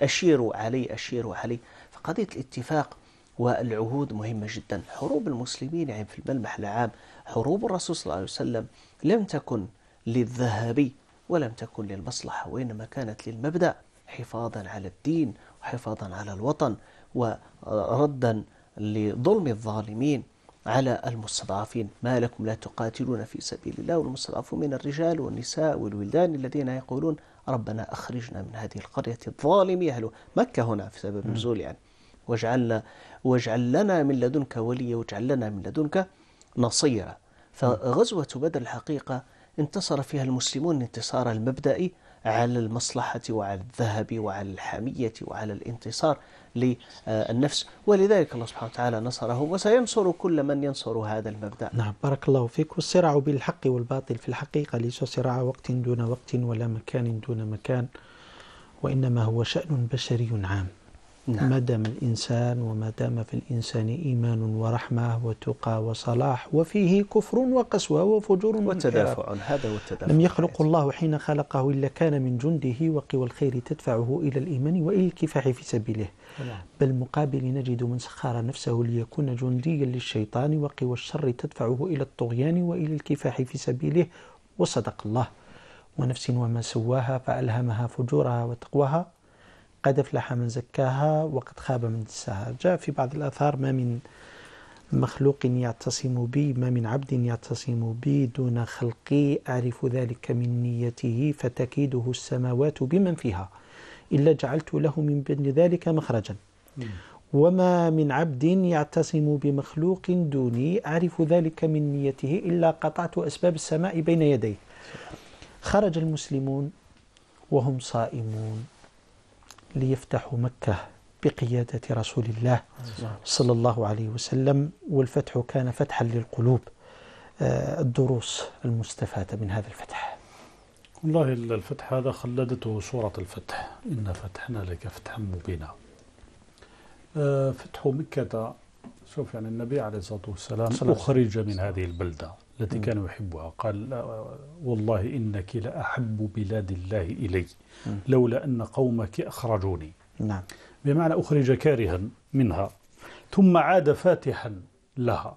أشيروا علي أشيروا علي فقضية الاتفاق والعهود مهمة جدا حروب المسلمين يعني في الملمح العام حروب الرسول صلى الله عليه وسلم لم تكن للذهبي ولم تكن للمصلحة وإنما كانت للمبدأ حفاظا على الدين وحفاظا على الوطن وردا لظلم الظالمين على المستضعفين ما لكم لا تقاتلون في سبيل الله والمستضعفون من الرجال والنساء والولدان الذين يقولون ربنا أخرجنا من هذه القرية الظالم أهل مكة هنا في سبب النزول يعني واجعلنا واجعل لنا من لدنك وليا واجعل لنا من لدنك نصيرا فغزوة بدر الحقيقة انتصر فيها المسلمون انتصار المبدئي على المصلحة وعلى الذهب وعلى الحمية وعلى الانتصار للنفس ولذلك الله سبحانه وتعالى نصره وسينصر كل من ينصر هذا المبدأ نعم بارك الله فيك والصراع بالحق والباطل في الحقيقة ليس صراع وقت دون وقت ولا مكان دون مكان وإنما هو شأن بشري عام نعم. ما دام الإنسان وما دام في الإنسان إيمان ورحمة وتقى وصلاح وفيه كفر وقسوة وفجور وتدافع هذا هو التدافع لم يخلق الله حين خلقه إلا كان من جنده وقوى الخير تدفعه إلى الإيمان وإلى الكفاح في سبيله نعم. بالمقابل نجد من سخر نفسه ليكون جنديا للشيطان وقوى الشر تدفعه إلى الطغيان وإلى الكفاح في سبيله وصدق الله ونفس وما سواها فألهمها فجورها وتقواها قد افلح من زكاها وقد خاب من دساها جاء في بعض الآثار ما من مخلوق يعتصم بي ما من عبد يعتصم بي دون خلقي أعرف ذلك من نيته فتكيده السماوات بمن فيها إلا جعلت له من بين ذلك مخرجا وما من عبد يعتصم بمخلوق دوني أعرف ذلك من نيته إلا قطعت أسباب السماء بين يديه خرج المسلمون وهم صائمون ليفتحوا مكة بقيادة رسول الله نعم. صلى الله عليه وسلم والفتح كان فتحا للقلوب آه، الدروس المستفادة من هذا الفتح والله الفتح هذا خلدته سورة الفتح إن فتحنا لك فتحا مبينا آه، فتح مكة شوف يعني النبي عليه الصلاة والسلام أخرج من هذه البلدة التي كان يحبها قال والله إنك لأحب بلاد الله إلي لولا أن قومك أخرجوني نعم بمعنى أخرج كارها منها ثم عاد فاتحا لها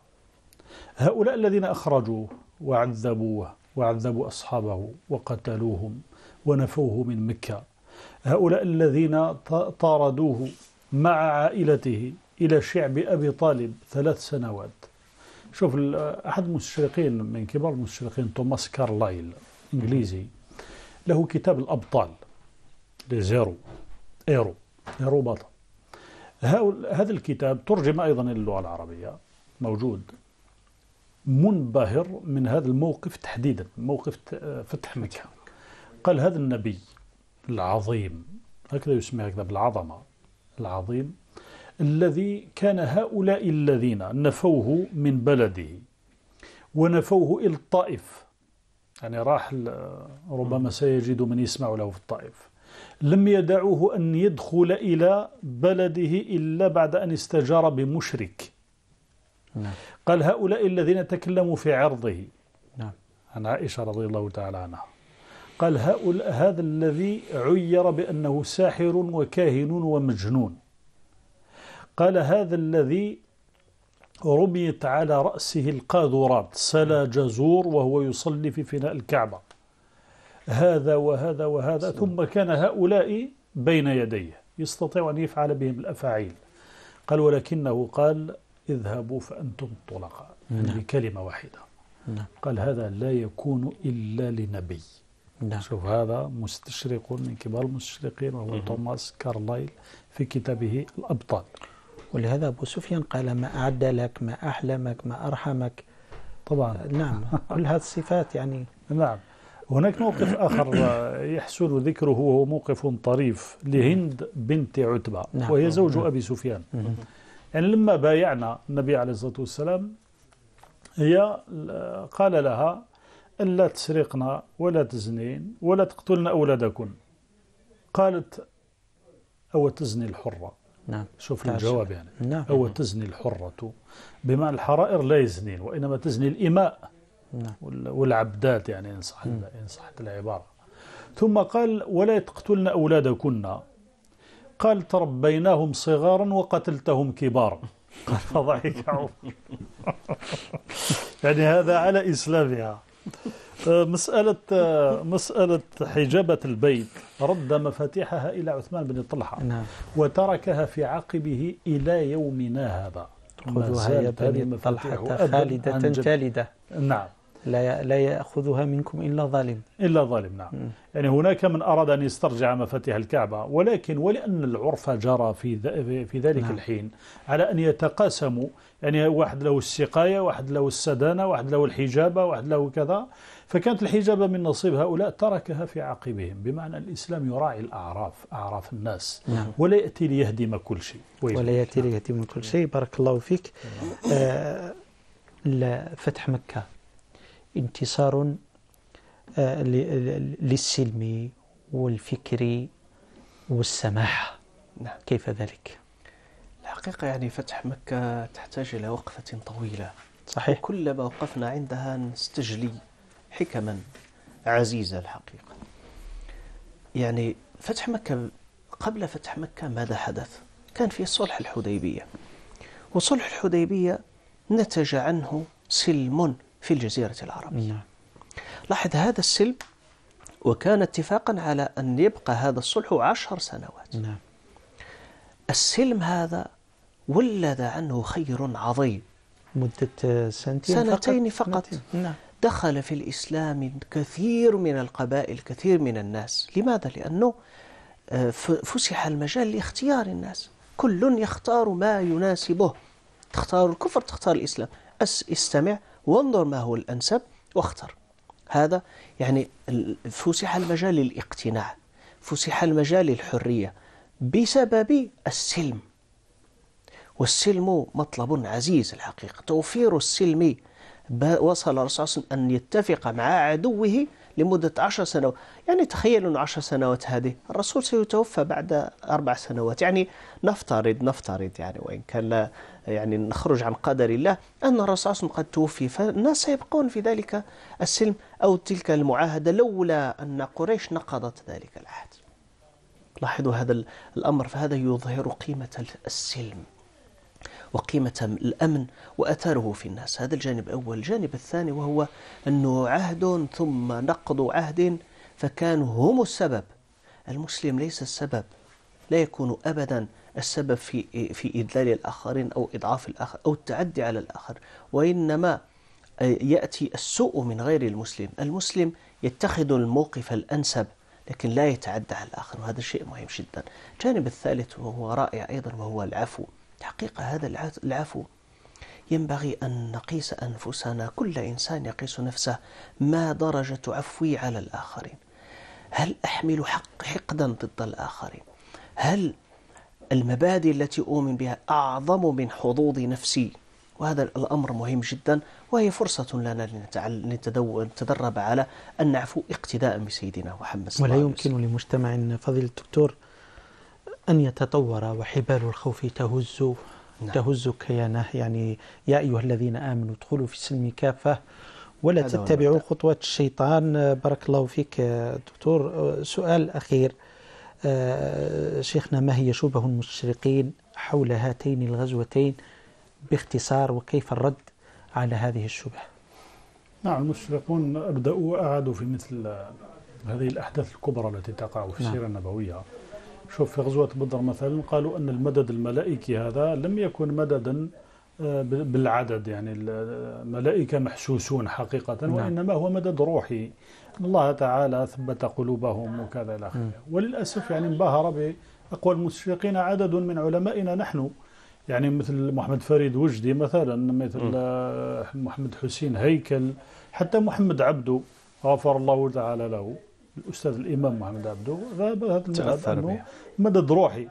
هؤلاء الذين أخرجوه وعذبوه وعذبوا أصحابه وقتلوهم ونفوه من مكة هؤلاء الذين طاردوه مع عائلته إلى شعب أبي طالب ثلاث سنوات شوف أحد المستشرقين من كبار المستشرقين توماس كارلايل إنجليزي له كتاب الأبطال لزيرو إيرو إيرو بطل هذا الكتاب ترجم أيضا إلى اللغة العربية موجود منبهر من هذا الموقف تحديدا موقف فتح مكة قال هذا النبي العظيم هكذا يسمى هكذا بالعظمة العظيم الذي كان هؤلاء الذين نفوه من بلده ونفوه إلى الطائف يعني راح ربما سيجد من يسمع له في الطائف لم يدعوه أن يدخل إلى بلده إلا بعد أن استجار بمشرك نعم. قال هؤلاء الذين تكلموا في عرضه نعم. عن عائشة رضي الله تعالى عنها قال هؤلاء هذا الذي عير بأنه ساحر وكاهن ومجنون قال هذا الذي رميت على رأسه القاذورات سلا جزور وهو يصلي في فناء الكعبة هذا وهذا وهذا ثم كان هؤلاء بين يديه يستطيع أن يفعل بهم الأفاعيل قال ولكنه قال اذهبوا فأنتم طلقاء يعني بكلمة واحدة نعم. قال هذا لا يكون إلا لنبي نعم. شوف هذا مستشرق من كبار المستشرقين وهو توماس كارلايل في كتابه الأبطال ولهذا أبو سفيان قال ما أعد لك ما أحلمك ما أرحمك طبعا نعم كل هذه الصفات يعني نعم هناك موقف آخر يحسن ذكره وهو موقف طريف لهند بنت عتبة نعم. وهي نعم. زوج أبي سفيان يعني لما بايعنا النبي عليه الصلاة والسلام هي قال لها ألا تسرقنا ولا تزنين ولا تقتلن أولادكن قالت أو تزني الحرة نعم شوف الجواب يعني نعم. هو تزني الحرة بمعنى الحرائر لا يزنين وإنما تزني الإماء نعم. والعبدات يعني إن صحت إن صحت العبارة ثم قال ولا تقتلن أولادكن قال تربيناهم صغارا وقتلتهم كبارا قال فضحك عمر يعني هذا على إسلامها آه، مسألة آه، مسألة حجابة البيت رد مفاتيحها إلى عثمان بن طلحة نعم. وتركها في عقبه إلى يومنا هذا خذوها يا بني طلحة خالدة تالدة نعم لا لا يأخذها منكم إلا ظالم إلا ظالم نعم م. يعني هناك من أراد أن يسترجع مفاتيح الكعبة ولكن ولأن العرف جرى في في ذلك نعم. الحين على أن يتقاسموا يعني واحد له السقاية واحد له السدانة واحد له الحجابة واحد له كذا فكانت الحجابة من نصيب هؤلاء تركها في عقبهم بمعنى الإسلام يراعي الأعراف أعراف الناس نعم. ولا يأتي ليهدم كل شيء ولا يأتي ليهدم كل شيء بارك الله فيك آه فتح مكة انتصار آه للسلم والفكر والسماحة نعم. كيف ذلك؟ الحقيقة يعني فتح مكة تحتاج إلى وقفة طويلة صحيح كلما وقفنا عندها نستجلي حكما عزيزة الحقيقة يعني فتح مكة قبل فتح مكة ماذا حدث كان في صلح الحديبية وصلح الحديبية نتج عنه سلم في الجزيرة العربية نعم. لاحظ هذا السلم وكان اتفاقا على أن يبقى هذا الصلح عشر سنوات نعم. السلم هذا ولد عنه خير عظيم مدة سنتين سنتين فقط, فقط. نعم. دخل في الإسلام كثير من القبائل كثير من الناس لماذا؟ لأنه آه، فسح المجال لاختيار الناس كل يختار ما يناسبه تختار الكفر تختار الإسلام استمع وانظر ما هو الأنسب واختر هذا يعني فسح المجال للاقتناع فسح المجال للحرية بسبب السلم والسلم مطلب عزيز الحقيقة توفير السلم وصل الرسول صلى الله عليه وسلم أن يتفق مع عدوه لمدة عشر سنوات يعني تخيلوا عشر سنوات هذه الرسول سيتوفى بعد أربع سنوات يعني نفترض نفترض يعني وإن كان لا يعني نخرج عن قدر الله أن الرسول صلى الله عليه وسلم قد توفي فالناس سيبقون في ذلك السلم أو تلك المعاهدة لولا أن قريش نقضت ذلك العهد لاحظوا هذا الأمر فهذا يظهر قيمة السلم وقيمة الأمن وأثره في الناس هذا الجانب الأول الجانب الثاني وهو أنه عهد ثم نقض عهد فكانوا هم السبب المسلم ليس السبب لا يكون أبدا السبب في في إذلال الآخرين أو إضعاف الآخر أو التعدي على الآخر وإنما يأتي السوء من غير المسلم المسلم يتخذ الموقف الأنسب لكن لا يتعدى على الآخر وهذا شيء مهم جدا الجانب الثالث وهو رائع أيضا وهو العفو الحقيقة هذا العفو ينبغي أن نقيس أنفسنا كل إنسان يقيس نفسه ما درجة عفوي على الآخرين هل أحمل حق حقدا ضد الآخرين هل المبادئ التي أؤمن بها أعظم من حظوظ نفسي وهذا الأمر مهم جدا وهي فرصة لنا لنتدرب على أن نعفو اقتداء بسيدنا محمد صلى الله عليه وسلم ولا يمكن لمجتمع فضيل الدكتور أن يتطور وحبال الخوف تهز نعم. تهز كيانه يعني يا أيها الذين آمنوا ادخلوا في السلم كافة ولا تتبعوا خطوات الشيطان بارك الله فيك دكتور سؤال أخير آه، شيخنا ما هي شبه المشرقين حول هاتين الغزوتين باختصار وكيف الرد على هذه الشبه نعم المشرقون أبدأوا وأعادوا في مثل هذه الأحداث الكبرى التي تقع في نعم. السيرة النبوية شوف في غزوة بدر مثلا قالوا أن المدد الملائكي هذا لم يكن مددا آه، بالعدد يعني الملائكة محسوسون حقيقة نعم. وإنما هو مدد روحي الله تعالى ثبت قلوبهم وكذا إلى آخره نعم. وللأسف يعني انبهر بأقوى المشفقين عدد من علمائنا نحن يعني مثل محمد فريد وجدي مثلا مثل نعم. آه، محمد حسين هيكل حتى محمد عبده غفر الله تعالى له الاستاذ الامام محمد عبده ذهب هذا المذهب انه مدد روحي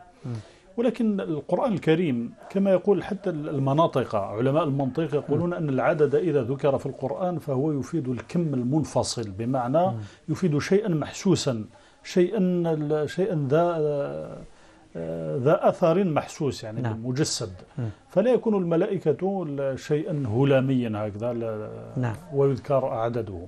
ولكن القرآن الكريم كما يقول حتى المناطق علماء المنطق يقولون أن العدد إذا ذكر في القرآن فهو يفيد الكم المنفصل بمعنى يفيد شيئا محسوسا شيئا شيئا ذا آه، ذا أثر محسوس يعني نعم. مجسد فلا يكون الملائكة شيئا هلاميا هكذا نعم. ويذكر عددهم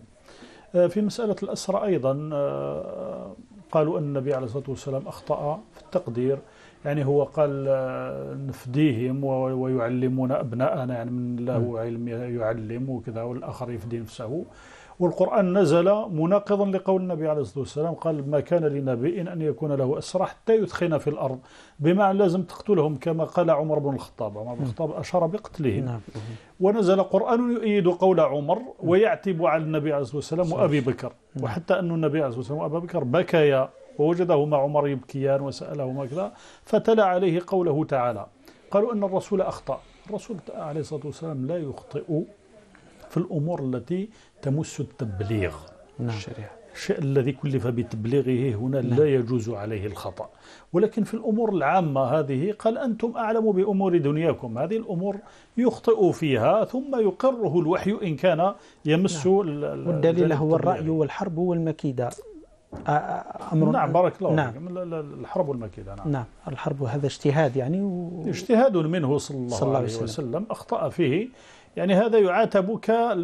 آه، في مسألة الأسرى أيضا آه، آه، قالوا أن النبي عليه الصلاة والسلام أخطأ في التقدير يعني هو قال نفديهم ويعلمون أبناءنا يعني من له علم يعلم وكذا والآخر يفدي نفسه والقرآن نزل مناقضا لقول النبي عليه الصلاة والسلام قال ما كان لنبي أن يكون له أسرى حتى يثخن في الأرض بمعنى لازم تقتلهم كما قال عمر بن الخطاب عمر بن نعم. الخطاب أشار بقتله نعم. ونزل قرآن يؤيد قول عمر ويعتب على النبي عليه الصلاة والسلام وأبي بكر نعم. وحتى أن النبي عليه الصلاة والسلام وأبا بكر بكيا ووجدهما عمر يبكيان وسألهما كذا فتلا عليه قوله تعالى قالوا أن الرسول أخطأ الرسول عليه الصلاة والسلام لا يخطئ في الأمور التي تمس التبليغ نعم. الشريعة الشيء الذي كلف بتبليغه هنا نعم. لا يجوز عليه الخطأ ولكن في الأمور العامة هذه قال أنتم أعلم بأمور دنياكم هذه الأمور يخطئ فيها ثم يقره الوحي إن كان يمس نعم. والدليل هو الرأي والحرب والمكيدة أمر نعم بارك الله نعم. الحرب والمكيدة نعم. نعم الحرب هذا اجتهاد يعني و... اجتهاد منه صلى الله, صلى الله عليه وسلم, وسلم أخطأ فيه يعني هذا يعاتب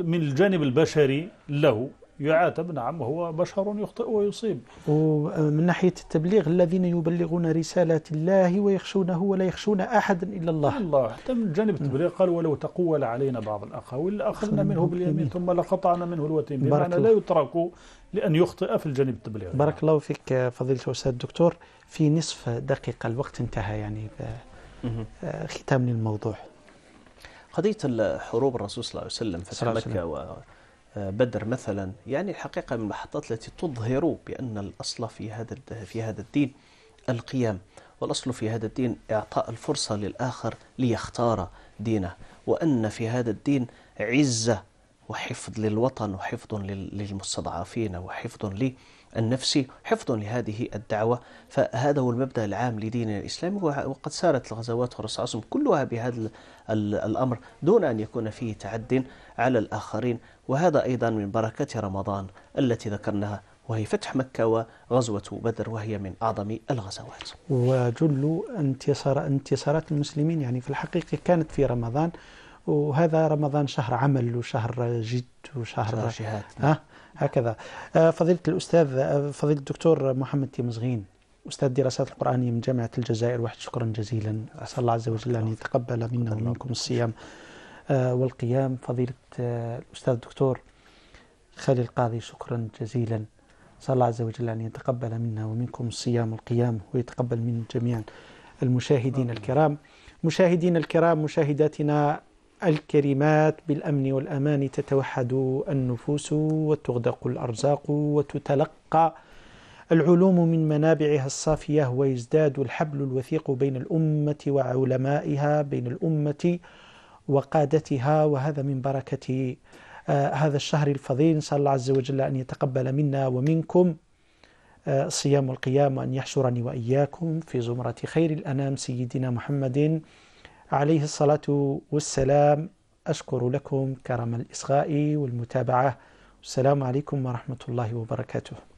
من الجانب البشري له يعاتب نعم هو بشر يخطئ ويصيب ومن ناحية التبليغ الذين يبلغون رسالة الله ويخشونه ولا يخشون أحدا إلا الله الله حتى من جانب التبليغ قال ولو تقول علينا بعض الأقاويل لأخذنا منه باليمين ثم لقطعنا منه الوتين بمعنى لا يترك لأن يخطئ في الجانب التبليغ بارك الله فيك فضيلة الأستاذ الدكتور في نصف دقيقة الوقت انتهى يعني آه، ختام للموضوع قضية حروب الرسول صلى الله عليه وسلم فتح مكة وبدر مثلا يعني الحقيقة من المحطات التي تظهر بأن الأصل في هذا في هذا الدين القيام والأصل في هذا الدين إعطاء الفرصة للآخر ليختار دينه وأن في هذا الدين عزة وحفظ للوطن وحفظ للمستضعفين وحفظ للمستضعفين النفسي حفظا لهذه الدعوة فهذا هو المبدأ العام لديننا الإسلامي وقد سارت الغزوات والرصاصم كلها بهذا الأمر دون أن يكون فيه تعد على الآخرين وهذا أيضا من بركة رمضان التي ذكرناها وهي فتح مكة وغزوة بدر وهي من أعظم الغزوات وجل انتصار انتصارات المسلمين يعني في الحقيقة كانت في رمضان وهذا رمضان شهر عمل وشهر جد وشهر شهر جهاد آه هكذا آه، فضيلة الأستاذ آه، فضيلة الدكتور محمد تيمزغين أستاذ الدراسات القرآنية من جامعة الجزائر واحد شكرا جزيلا أسأل الله عز وجل أن يتقبل منا ومنكم الصيام آه، والقيام فضيلة الأستاذ الدكتور خالي القاضي شكرا جزيلا أسأل الله عز وجل أن يتقبل منا ومنكم الصيام والقيام ويتقبل من جميع المشاهدين الكرام مشاهدينا الكرام مشاهداتنا الكلمات بالأمن والأمان تتوحد النفوس وتغدق الأرزاق وتتلقى العلوم من منابعها الصافية ويزداد الحبل الوثيق بين الأمة وعلمائها بين الأمة وقادتها وهذا من بركة آه، هذا الشهر الفضيل نسأل الله عز وجل أن يتقبل منا ومنكم آه، صيام القيام وأن يحشرني وإياكم في زمرة خير الأنام سيدنا محمد عليه الصلاة والسلام أشكر لكم كرم الإصغاء والمتابعة والسلام عليكم ورحمة الله وبركاته